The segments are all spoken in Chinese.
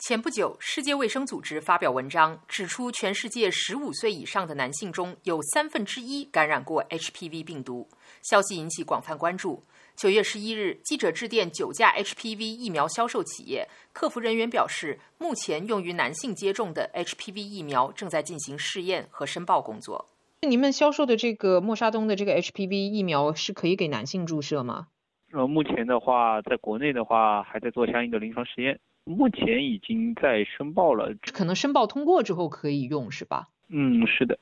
前不久，世界卫生组织发表文章指出，全世界十五岁以上的男性中有三分之一感染过 HPV 病毒。消息引起广泛关注。九月十一日，记者致电九家 HPV 疫苗销售企业，客服人员表示，目前用于男性接种的 HPV 疫苗正在进行试验和申报工作。您们销售的这个默沙东的这个 HPV 疫苗是可以给男性注射吗？呃，目前的话，在国内的话，还在做相应的临床实验。目前已经在申报了，可能申报通过之后可以用，是吧？嗯，是的。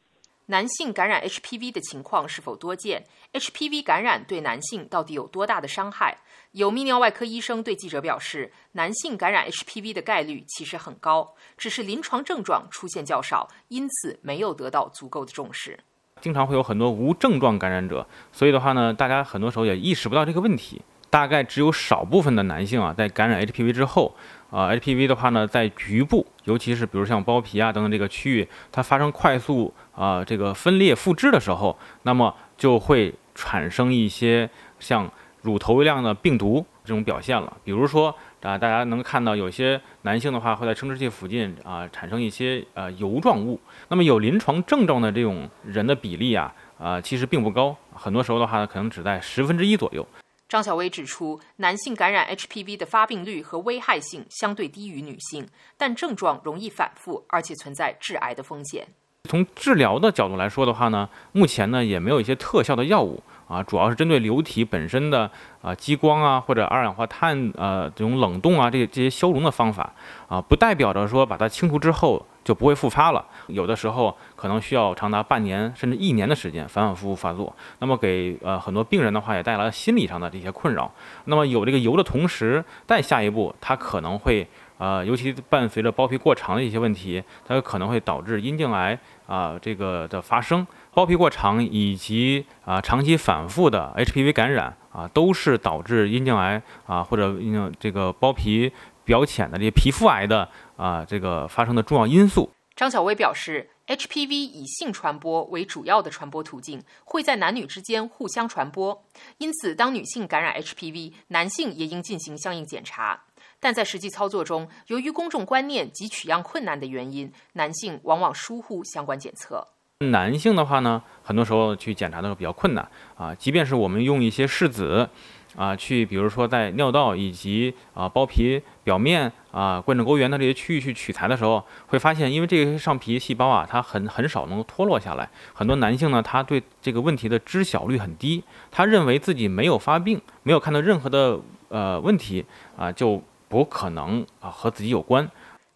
男性感染 HPV 的情况是否多见？HPV 感染对男性到底有多大的伤害？有泌尿外科医生对记者表示，男性感染 HPV 的概率其实很高，只是临床症状出现较少，因此没有得到足够的重视。经常会有很多无症状感染者，所以的话呢，大家很多时候也意识不到这个问题。大概只有少部分的男性啊，在感染 HPV 之后，啊，HPV 的话呢，在局部，尤其是比如像包皮啊等等这个区域，它发生快速啊这个分裂复制的时候，那么就会产生一些像乳头样的病毒这种表现了。比如说啊，大家能看到有些男性的话，会在生殖器附近啊产生一些呃油状物。那么有临床症状的这种人的比例啊，啊，其实并不高，很多时候的话可能只在十分之一左右。张小薇指出，男性感染 HPV 的发病率和危害性相对低于女性，但症状容易反复，而且存在致癌的风险。从治疗的角度来说的话呢，目前呢也没有一些特效的药物。啊，主要是针对瘤体本身的啊，激光啊，或者二氧化碳呃这种冷冻啊，这这些消融的方法啊，不代表着说把它清除之后就不会复发了。有的时候可能需要长达半年甚至一年的时间，反反复复发作。那么给呃很多病人的话也带来了心理上的这些困扰。那么有这个油的同时，再下一步它可能会。呃，尤其伴随着包皮过长的一些问题，它有可能会导致阴茎癌啊这个的发生。包皮过长以及啊长期反复的 HPV 感染啊，都是导致阴茎癌啊或者这个包皮表浅的这些皮肤癌的啊这个发生的重要因素。张晓薇表示，HPV 以性传播为主要的传播途径，会在男女之间互相传播。因此，当女性感染 HPV，男性也应进行相应检查。但在实际操作中，由于公众观念及取样困难的原因，男性往往疏忽相关检测。男性的话呢，很多时候去检查的时候比较困难啊。即便是我们用一些拭子啊去，比如说在尿道以及啊包皮表面啊冠状沟源的这些区域去取材的时候，会发现因为这些上皮细胞啊，它很很少能够脱落下来。很多男性呢，他对这个问题的知晓率很低，他认为自己没有发病，没有看到任何的呃问题啊，就。有可能啊，和自己有关。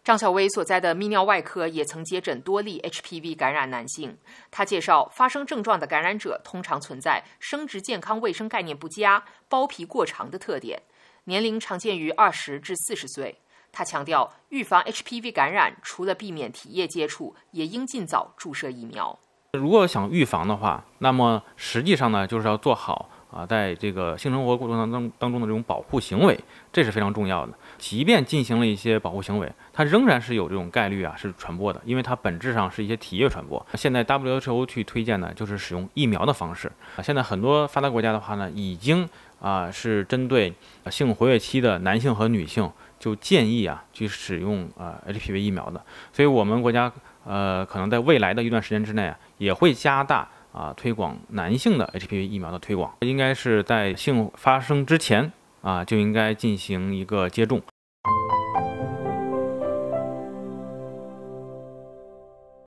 张小薇所在的泌尿外科也曾接诊多例 HPV 感染男性。他介绍，发生症状的感染者通常存在生殖健康卫生概念不佳、包皮过长的特点，年龄常见于二十至四十岁。他强调，预防 HPV 感染，除了避免体液接触，也应尽早注射疫苗。如果想预防的话，那么实际上呢，就是要做好。啊，在这个性生活过程当中当中的这种保护行为，这是非常重要的。即便进行了一些保护行为，它仍然是有这种概率啊，是传播的，因为它本质上是一些体液传播。现在 WHO 去推荐呢，就是使用疫苗的方式啊。现在很多发达国家的话呢，已经啊是针对性活跃期的男性和女性，就建议啊去使用啊 HPV 疫苗的。所以我们国家呃，可能在未来的一段时间之内啊，也会加大。啊，推广男性的 HPV 疫苗的推广，应该是在性发生之前啊，就应该进行一个接种。